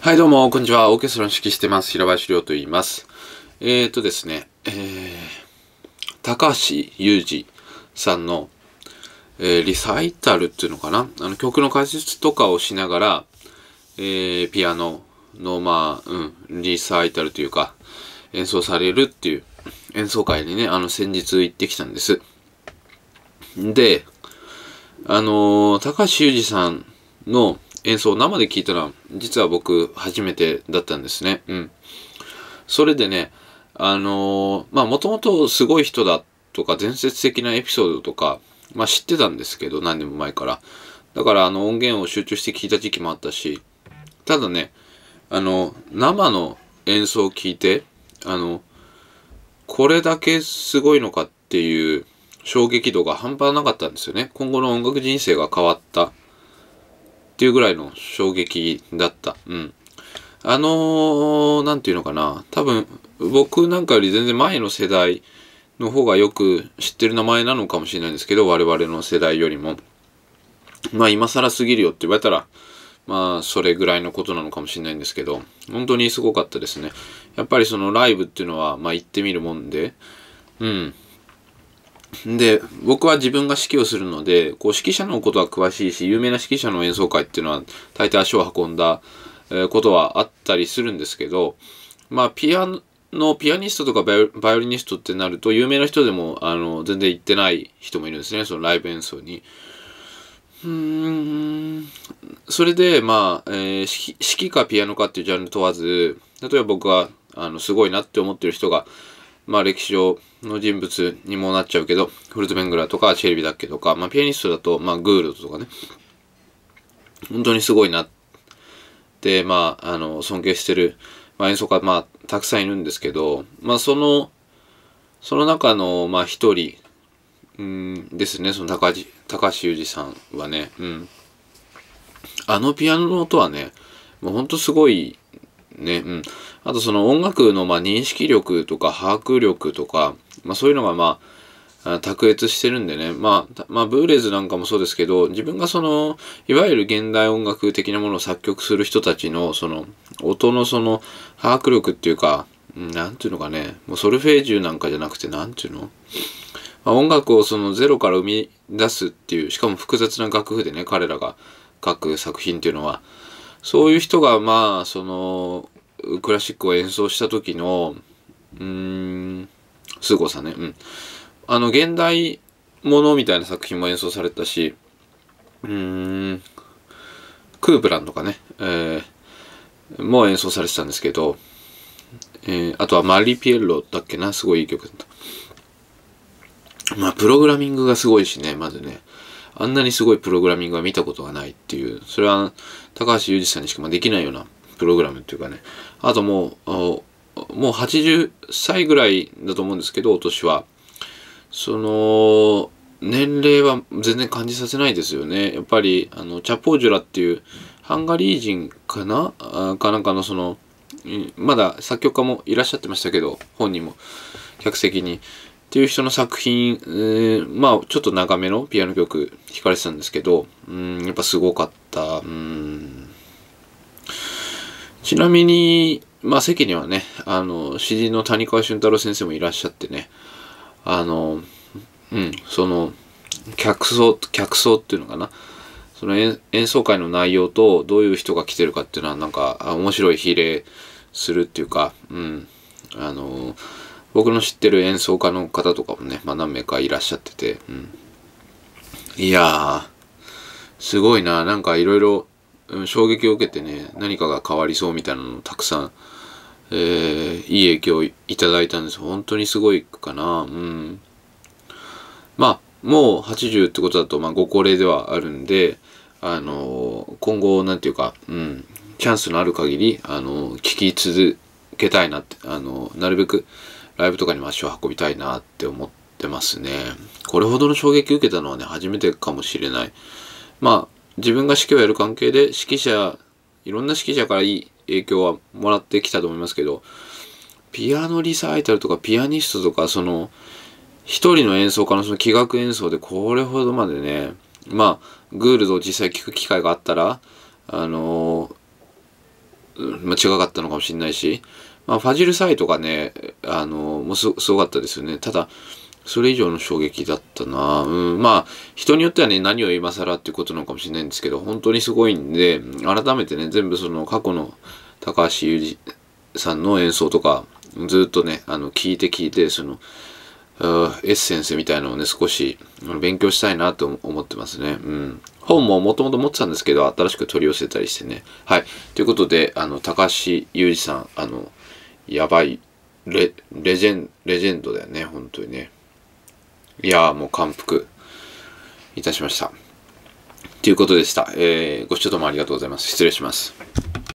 はいどうも、こんにちは。オーケストラの指揮してます。平林亮と言います。えっ、ー、とですね、えー、高橋祐二さんの、えー、リサイタルっていうのかなあの曲の解説とかをしながら、えー、ピアノの、まあ、うん、リサイタルというか、演奏されるっていう演奏会にね、あの、先日行ってきたんです。で、あの高橋祐二さんの、演奏を生で聴いたのは、実は僕、初めてだったんですね。うん。それでね、あのー、まあ、もともとすごい人だとか、伝説的なエピソードとか、まあ、知ってたんですけど、何年も前から。だから、あの、音源を集中して聴いた時期もあったし、ただね、あの、生の演奏を聴いて、あの、これだけすごいのかっていう衝撃度が半端なかったんですよね。今後の音楽人生が変わった。っていうぐらいの衝撃だった。うん。あのー、なんていうのかな。多分、僕なんかより全然前の世代の方がよく知ってる名前なのかもしれないんですけど、我々の世代よりも。まあ、今更すぎるよって言われたら、まあ、それぐらいのことなのかもしれないんですけど、本当にすごかったですね。やっぱりそのライブっていうのは、まあ、行ってみるもんで、うん。で、僕は自分が指揮をするので、こう指揮者のことは詳しいし、有名な指揮者の演奏会っていうのは大抵足を運んだことはあったりするんですけど、まあ、ピアノ、ピアニストとかバイオリニストってなると、有名な人でも、あの、全然行ってない人もいるんですね、そのライブ演奏に。うーんそれで、まあ、えー、指揮かピアノかっていうジャンル問わず、例えば僕は、あの、すごいなって思ってる人がまあ歴史上の人物にもなっちゃうけど、フルトベングラーとかチェルビだっけとか、まあピアニストだと、まあグールドとかね、本当にすごいなって、まあ、あの、尊敬してる、まあ、演奏家、まあ、たくさんいるんですけど、まあ、その、その中の、まあ、一人、うん、ですね、その高橋、高橋裕二さんはね、うん。あのピアノの音はね、もうほんとすごいね、うん。あとその音楽のまあ認識力とか把握力とか、まあ、そういうのがまあ卓越してるんでね、まあ、まあ、ブーレーズなんかもそうですけど、自分がその、いわゆる現代音楽的なものを作曲する人たちの、その、音のその、把握力っていうか、なんていうのかね、もうソルフェージュなんかじゃなくて、なんていうのま音楽をそのゼロから生み出すっていうしかも複雑な楽譜でね彼らが書く作品っていうのはそういう人が、まあ、その、クラシックを演奏した時の、うーん、凄さね。うん。あの、現代ものみたいな作品も演奏されたし、うーん、クープランとかね、えー、も演奏されてたんですけど、えー、あとはマリピエロだっけな、すごいいい曲だった。まあ、プログラミングがすごいしね、まずね。あんなにすごいプログラミングは見たことがないっていう、それは高橋裕二さんにしかできないようなプログラムっていうかね、あともう、もう80歳ぐらいだと思うんですけど、お年は。その、年齢は全然感じさせないですよね。やっぱり、あの、チャポージュラっていう、ハンガリー人かなかなんかのその、まだ作曲家もいらっしゃってましたけど、本人も客席に。ていう人の作品、えー、まあちょっと長めのピアノ曲弾かれてたんですけど、うん、やっぱすごかった。うんちなみに、まあ席にはね、あの、詩人の谷川俊太郎先生もいらっしゃってね、あの、うん、その、客層、客層っていうのかな。その演奏会の内容とどういう人が来てるかっていうのはなんか面白い比例するっていうか、うん、あの、僕の知ってる演奏家の方とかもね、まあ、何名かいらっしゃってて、うん、いやすごいな、なんかいろいろ衝撃を受けてね、何かが変わりそうみたいなのをたくさん、えー、いい影響をいただいたんです。本当にすごいかな。うん。まあ、もう80ってことだと、まあ、ご高齢ではあるんで、あのー、今後、何て言うか、うん、チャンスのある限り、あのー、聞き続けたいなって、あのー、なるべく、ライブとかにも足を運びたいなって思ってますね。これほどの衝撃を受けたのはね、初めてかもしれない。まあ、自分が指揮をやる関係で、指揮者、いろんな指揮者からいい影響はもらってきたと思いますけど、ピアノリサイタルとかピアニストとか、その、一人の演奏家のその器楽演奏でこれほどまでね、まあ、グールドを実際聴く機会があったら、あのーまあ、違かったのかもしれないし、まあ、ファジルサイとかね、あの、もうすごかったですよね。ただ、それ以上の衝撃だったなうん、まあ、人によってはね、何を今更っていうことなのかもしれないんですけど、本当にすごいんで、改めてね、全部その過去の高橋祐二さんの演奏とか、ずっとね、あの、聞いて聞いて、その、エッセンスみたいなのをね、少し勉強したいなと思ってますね。うん。本ももともと持ってたんですけど、新しく取り寄せたりしてね。はい。ということで、あの、高橋裕二さん、あの、やばい、レ、レジェン、レジェンドだよね、本当にね。いやーもう感服いたしました。ということでした。えー、ご視聴どうもありがとうございます。失礼します。